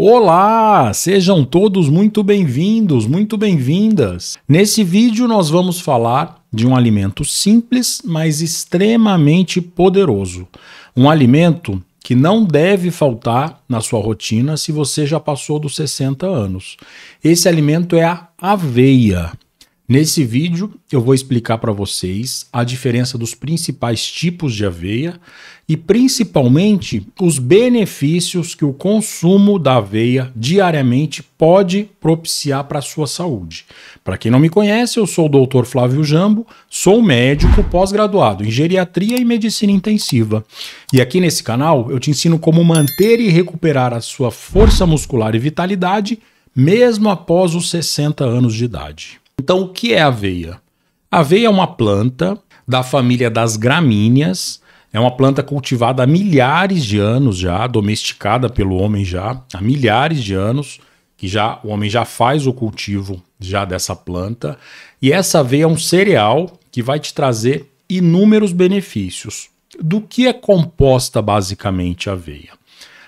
Olá, sejam todos muito bem-vindos, muito bem-vindas. Nesse vídeo nós vamos falar de um alimento simples, mas extremamente poderoso. Um alimento que não deve faltar na sua rotina se você já passou dos 60 anos. Esse alimento é a aveia. Nesse vídeo eu vou explicar para vocês a diferença dos principais tipos de aveia e principalmente os benefícios que o consumo da aveia diariamente pode propiciar para a sua saúde. Para quem não me conhece, eu sou o Dr. Flávio Jambo, sou médico pós-graduado em geriatria e medicina intensiva. E aqui nesse canal eu te ensino como manter e recuperar a sua força muscular e vitalidade mesmo após os 60 anos de idade. Então, o que é aveia? Aveia é uma planta da família das gramíneas. É uma planta cultivada há milhares de anos já, domesticada pelo homem já, há milhares de anos que já o homem já faz o cultivo já dessa planta. E essa aveia é um cereal que vai te trazer inúmeros benefícios. Do que é composta basicamente a aveia?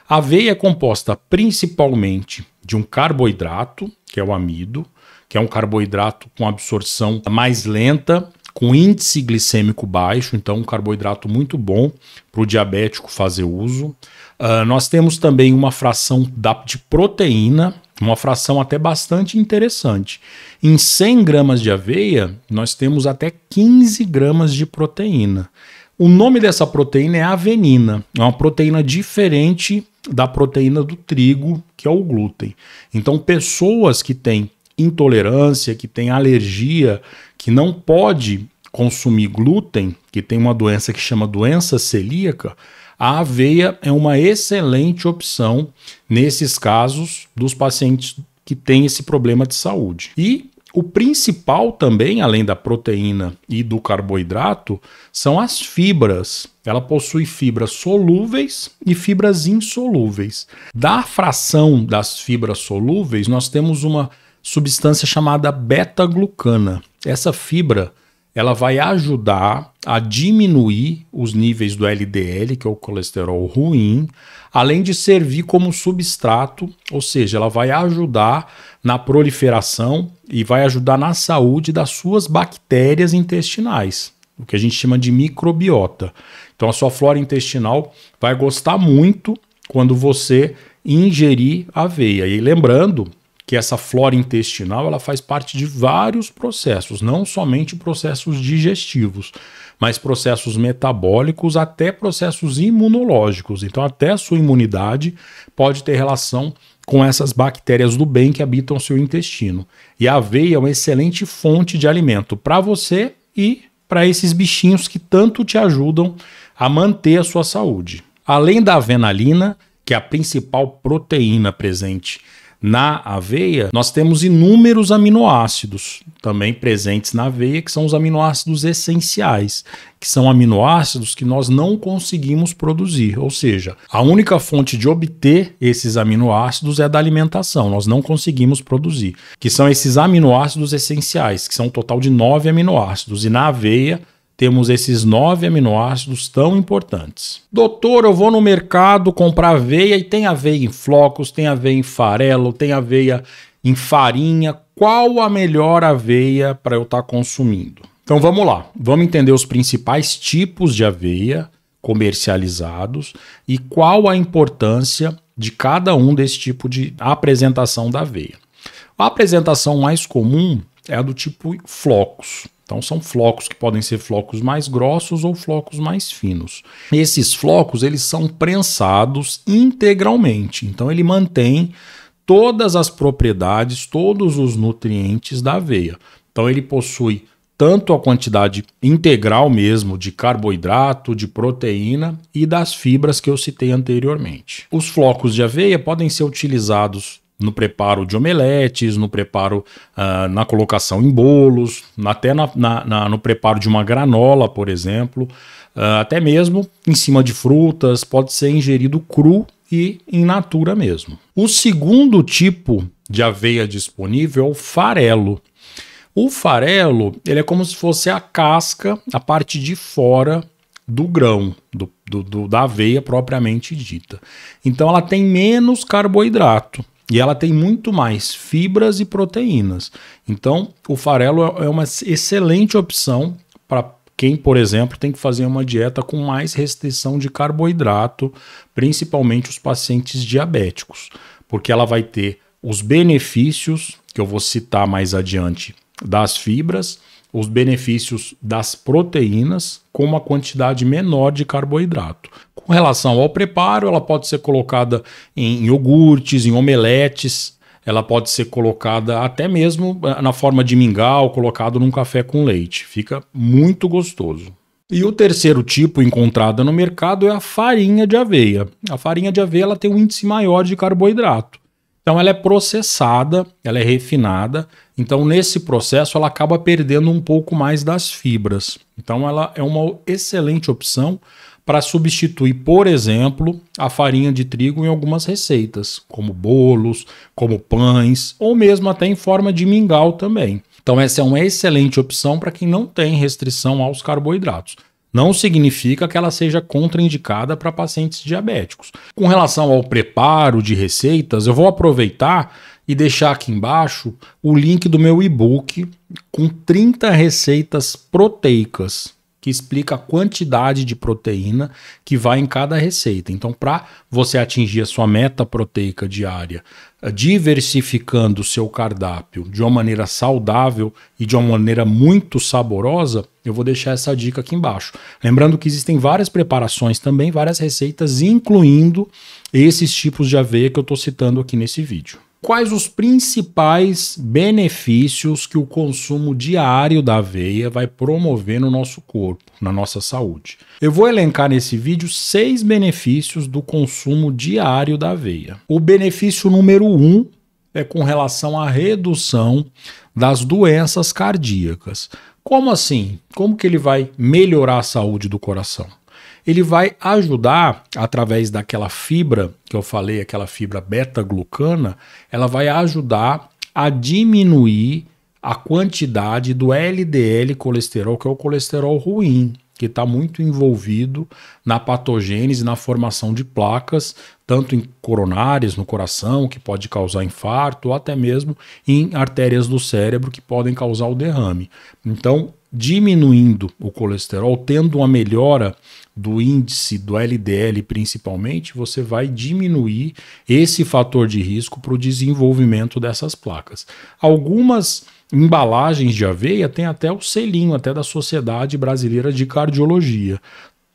A aveia é composta principalmente de um carboidrato, que é o amido, que é um carboidrato com absorção mais lenta, com índice glicêmico baixo, então um carboidrato muito bom para o diabético fazer uso. Uh, nós temos também uma fração da, de proteína, uma fração até bastante interessante. Em 100 gramas de aveia, nós temos até 15 gramas de proteína. O nome dessa proteína é avenina, é uma proteína diferente da proteína do trigo, que é o glúten. Então, pessoas que têm intolerância, que tem alergia, que não pode consumir glúten, que tem uma doença que chama doença celíaca, a aveia é uma excelente opção nesses casos dos pacientes que têm esse problema de saúde. E o principal também, além da proteína e do carboidrato, são as fibras. Ela possui fibras solúveis e fibras insolúveis. Da fração das fibras solúveis, nós temos uma substância chamada beta-glucana. Essa fibra ela vai ajudar a diminuir os níveis do LDL, que é o colesterol ruim, além de servir como substrato, ou seja, ela vai ajudar na proliferação e vai ajudar na saúde das suas bactérias intestinais, o que a gente chama de microbiota. Então a sua flora intestinal vai gostar muito quando você ingerir aveia. E lembrando que essa flora intestinal ela faz parte de vários processos, não somente processos digestivos, mas processos metabólicos até processos imunológicos. Então, até a sua imunidade pode ter relação com essas bactérias do bem que habitam seu intestino. E a aveia é uma excelente fonte de alimento para você e para esses bichinhos que tanto te ajudam a manter a sua saúde. Além da avenalina, que é a principal proteína presente na aveia, nós temos inúmeros aminoácidos também presentes na aveia, que são os aminoácidos essenciais, que são aminoácidos que nós não conseguimos produzir, ou seja, a única fonte de obter esses aminoácidos é da alimentação, nós não conseguimos produzir, que são esses aminoácidos essenciais, que são um total de nove aminoácidos, e na aveia temos esses nove aminoácidos tão importantes. Doutor, eu vou no mercado comprar aveia e tem aveia em flocos, tem aveia em farelo, tem aveia em farinha. Qual a melhor aveia para eu estar tá consumindo? Então vamos lá, vamos entender os principais tipos de aveia comercializados e qual a importância de cada um desse tipo de apresentação da aveia. A apresentação mais comum é a do tipo flocos. Então são flocos que podem ser flocos mais grossos ou flocos mais finos. Esses flocos eles são prensados integralmente, então ele mantém todas as propriedades, todos os nutrientes da aveia. Então ele possui tanto a quantidade integral mesmo de carboidrato, de proteína e das fibras que eu citei anteriormente. Os flocos de aveia podem ser utilizados no preparo de omeletes, no preparo uh, na colocação em bolos, até na, na, na, no preparo de uma granola, por exemplo, uh, até mesmo em cima de frutas, pode ser ingerido cru e em natura mesmo. O segundo tipo de aveia disponível é o farelo. O farelo ele é como se fosse a casca, a parte de fora do grão, do, do, do da aveia propriamente dita. Então ela tem menos carboidrato e ela tem muito mais fibras e proteínas. Então, o farelo é, é uma excelente opção para quem, por exemplo, tem que fazer uma dieta com mais restrição de carboidrato, principalmente os pacientes diabéticos, porque ela vai ter os benefícios que eu vou citar mais adiante das fibras os benefícios das proteínas com uma quantidade menor de carboidrato. Com relação ao preparo, ela pode ser colocada em iogurtes, em omeletes, ela pode ser colocada até mesmo na forma de mingau, colocado num café com leite. Fica muito gostoso. E o terceiro tipo encontrado no mercado é a farinha de aveia. A farinha de aveia ela tem um índice maior de carboidrato. Então ela é processada, ela é refinada então, nesse processo, ela acaba perdendo um pouco mais das fibras. Então, ela é uma excelente opção para substituir, por exemplo, a farinha de trigo em algumas receitas, como bolos, como pães, ou mesmo até em forma de mingau também. Então, essa é uma excelente opção para quem não tem restrição aos carboidratos. Não significa que ela seja contraindicada para pacientes diabéticos. Com relação ao preparo de receitas, eu vou aproveitar e deixar aqui embaixo o link do meu e-book com 30 receitas proteicas que explica a quantidade de proteína que vai em cada receita. Então, para você atingir a sua meta proteica diária, eh, diversificando o seu cardápio de uma maneira saudável e de uma maneira muito saborosa, eu vou deixar essa dica aqui embaixo. Lembrando que existem várias preparações também, várias receitas, incluindo esses tipos de aveia que eu estou citando aqui nesse vídeo. Quais os principais benefícios que o consumo diário da aveia vai promover no nosso corpo, na nossa saúde? Eu vou elencar nesse vídeo seis benefícios do consumo diário da aveia. O benefício número um é com relação à redução das doenças cardíacas. Como assim? Como que ele vai melhorar a saúde do coração? ele vai ajudar, através daquela fibra que eu falei, aquela fibra beta-glucana, ela vai ajudar a diminuir a quantidade do LDL colesterol, que é o colesterol ruim, que está muito envolvido na patogênese, na formação de placas, tanto em coronárias, no coração, que pode causar infarto, ou até mesmo em artérias do cérebro, que podem causar o derrame. Então, diminuindo o colesterol, tendo uma melhora do índice do LDL principalmente, você vai diminuir esse fator de risco para o desenvolvimento dessas placas. Algumas embalagens de aveia têm até o selinho até da Sociedade Brasileira de Cardiologia.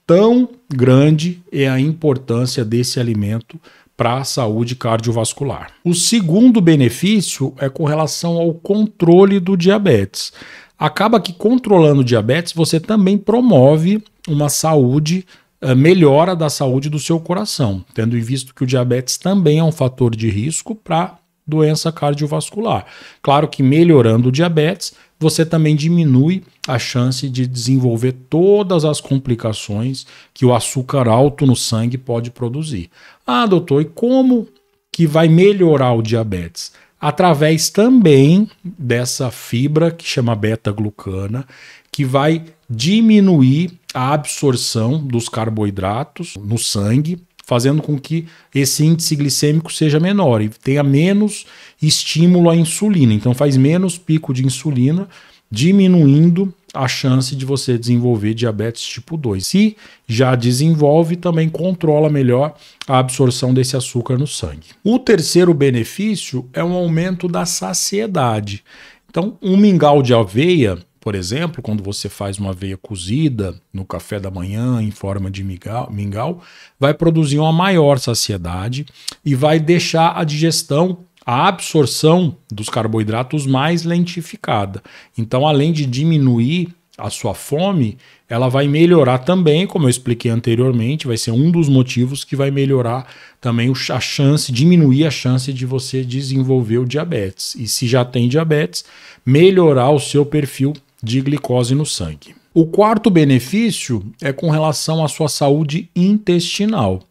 Tão grande é a importância desse alimento para a saúde cardiovascular. O segundo benefício é com relação ao controle do diabetes acaba que controlando o diabetes, você também promove uma saúde, eh, melhora da saúde do seu coração, tendo em visto que o diabetes também é um fator de risco para doença cardiovascular. Claro que melhorando o diabetes, você também diminui a chance de desenvolver todas as complicações que o açúcar alto no sangue pode produzir. Ah, doutor, e como que vai melhorar o diabetes? através também dessa fibra que chama beta-glucana, que vai diminuir a absorção dos carboidratos no sangue, fazendo com que esse índice glicêmico seja menor e tenha menos estímulo à insulina. Então faz menos pico de insulina, diminuindo a chance de você desenvolver diabetes tipo 2. Se já desenvolve, também controla melhor a absorção desse açúcar no sangue. O terceiro benefício é um aumento da saciedade. Então, um mingau de aveia, por exemplo, quando você faz uma aveia cozida no café da manhã em forma de mingau, mingau vai produzir uma maior saciedade e vai deixar a digestão a absorção dos carboidratos mais lentificada. Então, além de diminuir a sua fome, ela vai melhorar também, como eu expliquei anteriormente, vai ser um dos motivos que vai melhorar também a chance, diminuir a chance de você desenvolver o diabetes. E se já tem diabetes, melhorar o seu perfil de glicose no sangue. O quarto benefício é com relação à sua saúde intestinal.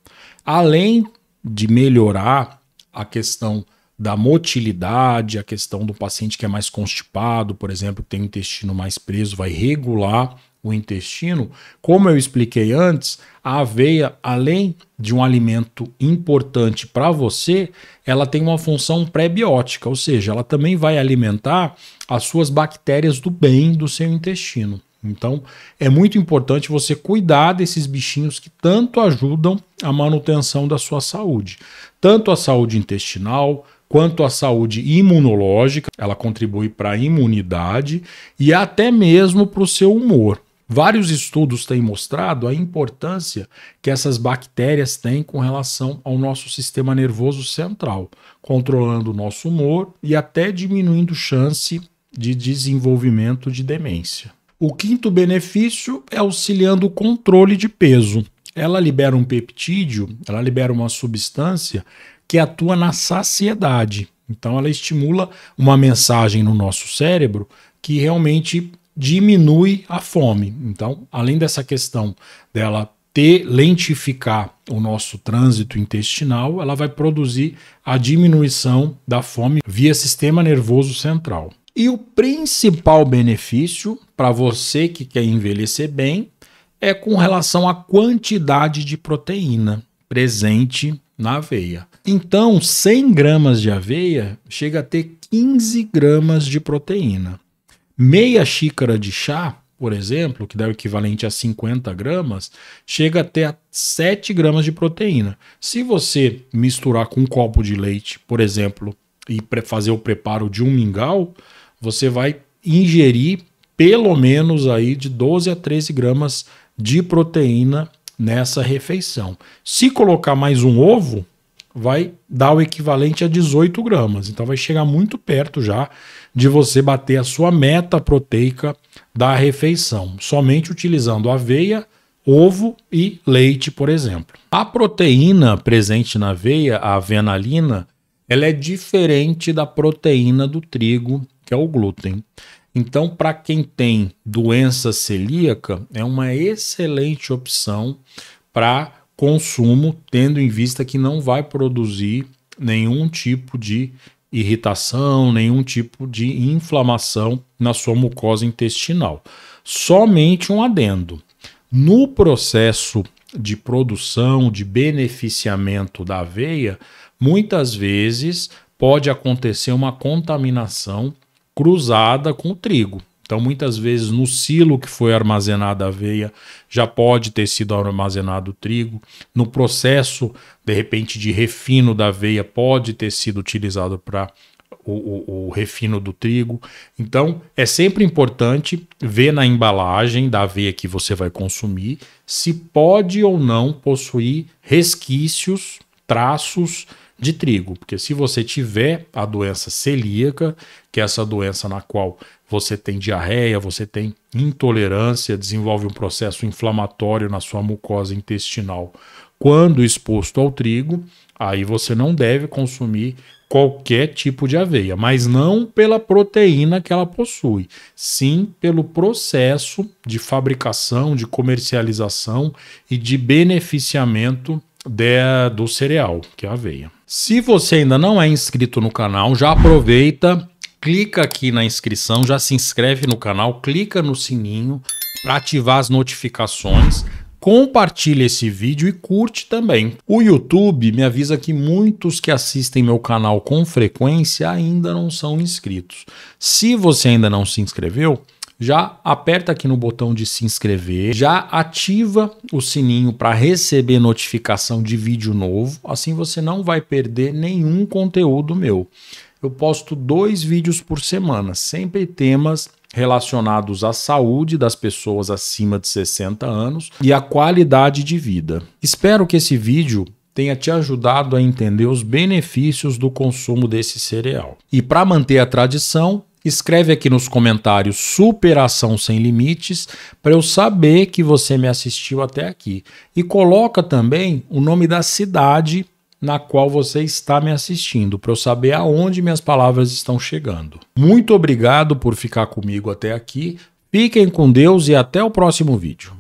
Além de melhorar a questão da motilidade, a questão do paciente que é mais constipado, por exemplo, que tem o intestino mais preso, vai regular o intestino. Como eu expliquei antes, a aveia, além de um alimento importante para você, ela tem uma função pré-biótica, ou seja, ela também vai alimentar as suas bactérias do bem do seu intestino. Então, é muito importante você cuidar desses bichinhos que tanto ajudam a manutenção da sua saúde, tanto a saúde intestinal Quanto à saúde imunológica, ela contribui para a imunidade e até mesmo para o seu humor. Vários estudos têm mostrado a importância que essas bactérias têm com relação ao nosso sistema nervoso central, controlando o nosso humor e até diminuindo chance de desenvolvimento de demência. O quinto benefício é auxiliando o controle de peso. Ela libera um peptídeo, ela libera uma substância que atua na saciedade. Então, ela estimula uma mensagem no nosso cérebro que realmente diminui a fome. Então, além dessa questão dela ter lentificar o nosso trânsito intestinal, ela vai produzir a diminuição da fome via sistema nervoso central. E o principal benefício para você que quer envelhecer bem é com relação à quantidade de proteína presente na aveia. Então, 100 gramas de aveia chega a ter 15 gramas de proteína. Meia xícara de chá, por exemplo, que dá o equivalente a 50 gramas, chega a ter 7 gramas de proteína. Se você misturar com um copo de leite, por exemplo, e fazer o preparo de um mingau, você vai ingerir pelo menos aí de 12 a 13 gramas de proteína nessa refeição. Se colocar mais um ovo, vai dar o equivalente a 18 gramas. Então vai chegar muito perto já de você bater a sua meta proteica da refeição, somente utilizando aveia, ovo e leite, por exemplo. A proteína presente na aveia, a avenalina, ela é diferente da proteína do trigo, que é o glúten. Então, para quem tem doença celíaca, é uma excelente opção para consumo, tendo em vista que não vai produzir nenhum tipo de irritação, nenhum tipo de inflamação na sua mucosa intestinal. Somente um adendo. No processo de produção, de beneficiamento da aveia, muitas vezes pode acontecer uma contaminação cruzada com o trigo. Então, muitas vezes, no silo que foi armazenada a aveia, já pode ter sido armazenado o trigo. No processo, de repente, de refino da aveia, pode ter sido utilizado para o, o, o, refino do trigo. Então, é sempre importante ver na embalagem da aveia que você vai consumir se pode ou não possuir resquícios, traços de trigo, porque se você tiver a doença celíaca, que é essa doença na qual você tem diarreia, você tem intolerância, desenvolve um processo inflamatório na sua mucosa intestinal quando exposto ao trigo, aí você não deve consumir qualquer tipo de aveia, mas não pela proteína que ela possui, sim pelo processo de fabricação, de comercialização e de beneficiamento de, do cereal, que é a aveia. Se você ainda não é inscrito no canal, já aproveita, clica aqui na inscrição, já se inscreve no canal, clica no sininho para ativar as notificações compartilha esse vídeo e curte também. O YouTube me avisa que muitos que assistem meu canal com frequência ainda não são inscritos. Se você ainda não se inscreveu, já aperta aqui no botão de se inscrever, já ativa o sininho para receber notificação de vídeo novo, assim você não vai perder nenhum conteúdo meu. Eu posto dois vídeos por semana, sempre temas relacionados à saúde das pessoas acima de 60 anos e à qualidade de vida. Espero que esse vídeo tenha te ajudado a entender os benefícios do consumo desse cereal. E para manter a tradição, escreve aqui nos comentários Superação Sem Limites para eu saber que você me assistiu até aqui. E coloca também o nome da cidade na qual você está me assistindo, para eu saber aonde minhas palavras estão chegando. Muito obrigado por ficar comigo até aqui. Fiquem com Deus e até o próximo vídeo.